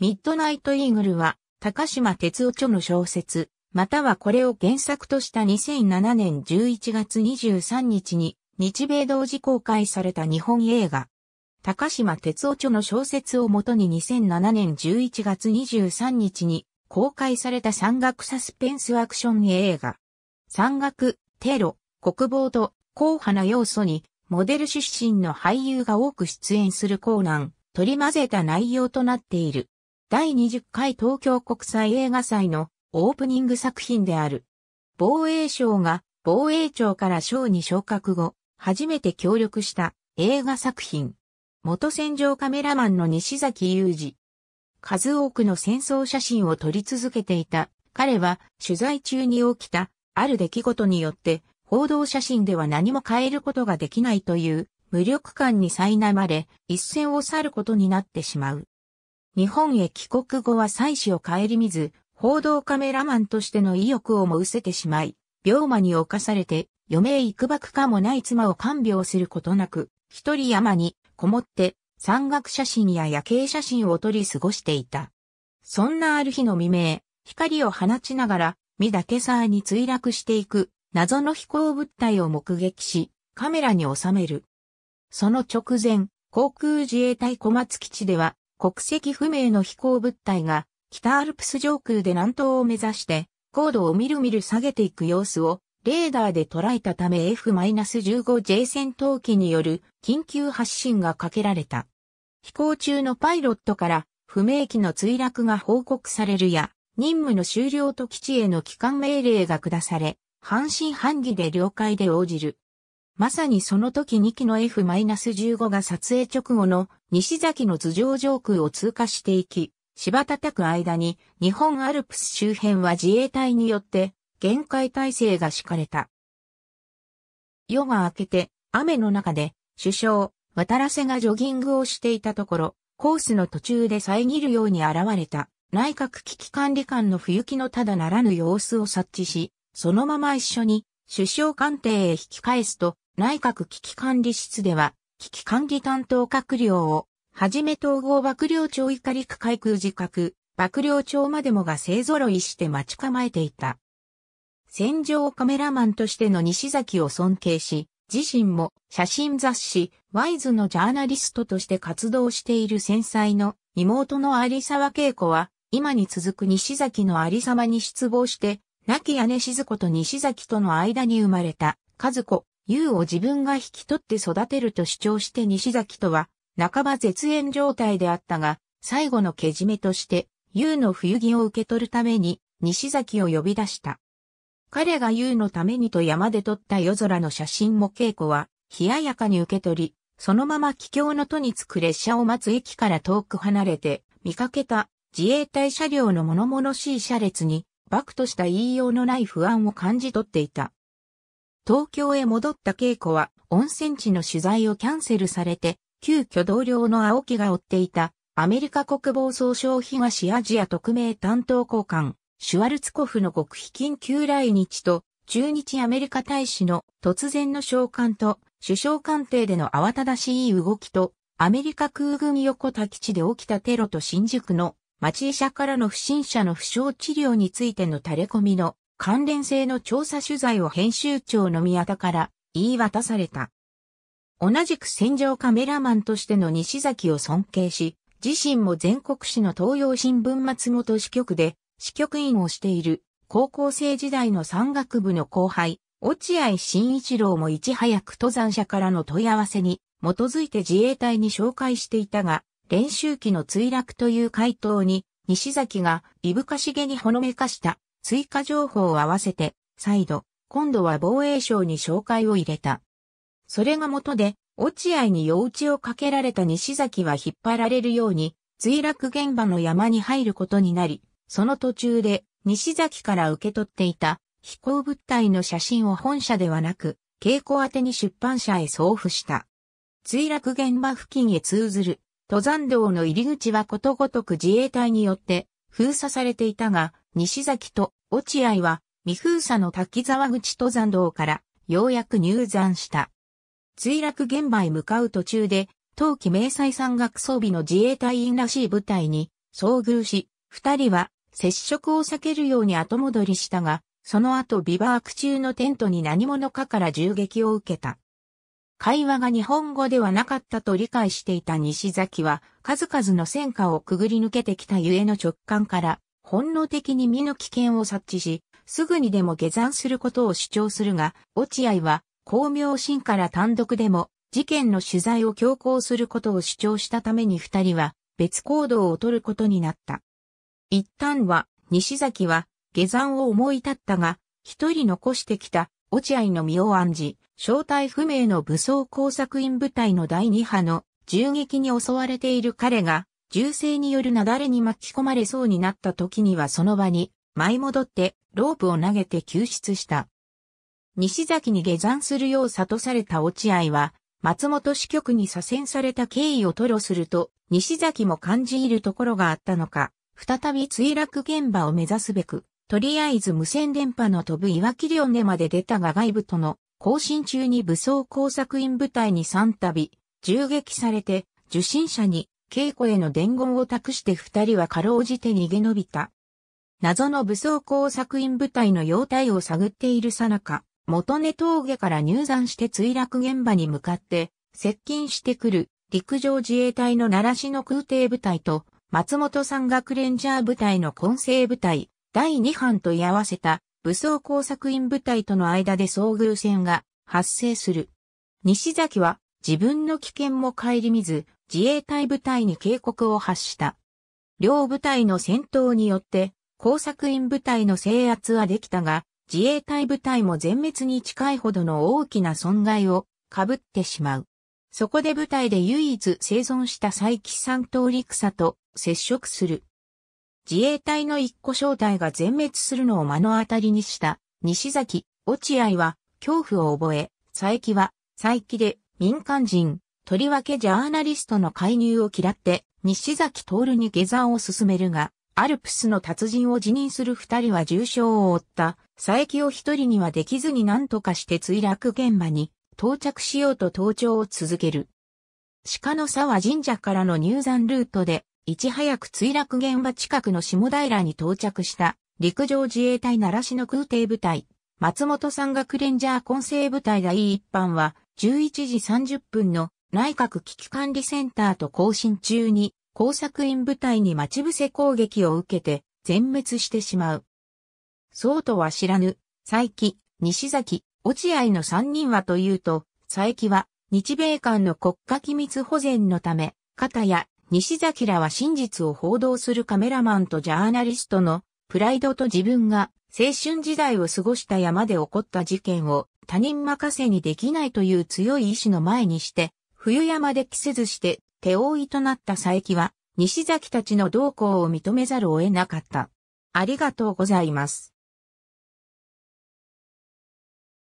ミッドナイト・イーグルは、高島哲夫著の小説、またはこれを原作とした2007年11月23日に、日米同時公開された日本映画。高島哲夫著の小説をもとに2007年11月23日に公開された山岳サスペンスアクション映画。山岳、テロ、国防と硬派な要素にモデル出身の俳優が多く出演するコーナー。取り混ぜた内容となっている。第20回東京国際映画祭のオープニング作品である。防衛省が防衛庁から省に昇格後、初めて協力した映画作品。元戦場カメラマンの西崎雄二。数多くの戦争写真を撮り続けていた彼は取材中に起きたある出来事によって報道写真では何も変えることができないという無力感に苛まれ一線を去ることになってしまう。日本へ帰国後は妻子を顧みず、報道カメラマンとしての意欲をも失せてしまい、病魔に侵されて、余命幾ばくかもない妻を看病することなく、一人山にこもって山岳写真や夜景写真を撮り過ごしていた。そんなある日の未明、光を放ちながら、三岳沢に墜落していく謎の飛行物体を目撃し、カメラに収める。その直前、航空自衛隊小松基地では、国籍不明の飛行物体が北アルプス上空で南東を目指して高度をみるみる下げていく様子をレーダーで捉えたため F-15J 戦闘機による緊急発進がかけられた。飛行中のパイロットから不明機の墜落が報告されるや、任務の終了と基地への帰還命令が下され、半信半疑で了解で応じる。まさにその時2機の F-15 が撮影直後の西崎の頭上上空を通過していき、芝叩く間に日本アルプス周辺は自衛隊によって限界体制が敷かれた。夜が明けて雨の中で首相、渡らせがジョギングをしていたところ、コースの途中で遮るように現れた内閣危機管理官の行きのただならぬ様子を察知し、そのまま一緒に首相官邸へ引き返すと内閣危機管理室では危機管理担当閣僚をはじめ統合幕僚長以下陸海空自覚、幕僚長までもが勢揃いして待ち構えていた。戦場カメラマンとしての西崎を尊敬し、自身も写真雑誌、ワイズのジャーナリストとして活動している戦災の妹の有沢恵子は、今に続く西崎の有様に失望して、亡き姉静子と西崎との間に生まれた、和子、優を自分が引き取って育てると主張して西崎とは、半ば絶縁状態であったが、最後のけじめとして、優の冬着を受け取るために、西崎を呼び出した。彼が優のためにと山で撮った夜空の写真も稽古は、冷ややかに受け取り、そのまま帰郷の都に着く列車を待つ駅から遠く離れて、見かけた自衛隊車両の物々しい車列に、バクとした言いようのない不安を感じ取っていた。東京へ戻った稽古は、温泉地の取材をキャンセルされて、急遽同僚の青木が追っていた、アメリカ国防総省東アジア特命担当高官、シュワルツコフの極秘緊急来日と、中日アメリカ大使の突然の召喚と、首相官邸での慌ただしい動きと、アメリカ空軍横田基地で起きたテロと新宿の町医者からの不審者の負傷治療についての垂れ込みの関連性の調査取材を編集長の宮田から言い渡された。同じく戦場カメラマンとしての西崎を尊敬し、自身も全国紙の東洋新聞松本支局で支局員をしている高校生時代の山岳部の後輩、落合慎一郎もいち早く登山者からの問い合わせに基づいて自衛隊に紹介していたが、練習機の墜落という回答に西崎がいぶかしげにほのめかした追加情報を合わせて、再度、今度は防衛省に紹介を入れた。それが元で、落合に夜打ちをかけられた西崎は引っ張られるように、墜落現場の山に入ることになり、その途中で西崎から受け取っていた飛行物体の写真を本社ではなく、稽古宛に出版社へ送付した。墜落現場付近へ通ずる登山道の入り口はことごとく自衛隊によって封鎖されていたが、西崎と落合は未封鎖の滝沢口登山道からようやく入山した。墜落現場へ向かう途中で、冬季明細山岳装備の自衛隊員らしい部隊に遭遇し、二人は接触を避けるように後戻りしたが、その後ビバーク中のテントに何者かから銃撃を受けた。会話が日本語ではなかったと理解していた西崎は、数々の戦火をくぐり抜けてきたゆえの直感から、本能的に身の危険を察知し、すぐにでも下山することを主張するが、落合は光明心から単独でも事件の取材を強行することを主張したために二人は別行動をとることになった。一旦は西崎は下山を思い立ったが、一人残してきた落合の身を案じ、正体不明の武装工作員部隊の第二波の銃撃に襲われている彼が、銃声による雪崩に巻き込まれそうになった時にはその場に舞い戻ってロープを投げて救出した。西崎に下山するよう悟された落合は、松本支局に左遷された経緯を吐露すると、西崎も感じ入るところがあったのか、再び墜落現場を目指すべく、とりあえず無線電波の飛ぶ岩切り根まで出たが外部との更新中に武装工作員部隊に3度、銃撃されて、受信者に稽古への伝言を託して二人はかろうじて逃げ延びた。謎の武装工作員部隊の容態を探っているさなか、元根峠から入山して墜落現場に向かって接近してくる陸上自衛隊の奈良市の空挺部隊と松本山岳レンジャー部隊の混成部隊第2班と居合わせた武装工作員部隊との間で遭遇戦が発生する。西崎は自分の危険も顧みず自衛隊部隊に警告を発した。両部隊の戦闘によって工作員部隊の制圧はできたが、自衛隊部隊も全滅に近いほどの大きな損害を被ってしまう。そこで部隊で唯一生存した佐伯三刀陸佐と接触する。自衛隊の一個小隊が全滅するのを目の当たりにした西崎、落合は恐怖を覚え、佐伯は佐伯で民間人、とりわけジャーナリストの介入を嫌って西崎徹に下山を進めるが、アルプスの達人を辞任する二人は重傷を負った、佐伯を一人にはできずに何とかして墜落現場に到着しようと登頂を続ける。鹿の沢神社からの入山ルートで、いち早く墜落現場近くの下平に到着した陸上自衛隊奈良市の空挺部隊、松本山岳レンジャー混成部隊第一班は11時30分の内閣危機管理センターと更新中に工作員部隊に待ち伏せ攻撃を受けて全滅してしまう。そうとは知らぬ、佐伯、西崎、落合の3人はというと、佐伯は日米間の国家機密保全のため、片や西崎らは真実を報道するカメラマンとジャーナリストのプライドと自分が青春時代を過ごした山で起こった事件を他人任せにできないという強い意志の前にして、冬山で着せずして手負いとなった佐伯は、西崎たちの同行を認めざるを得なかった。ありがとうございます。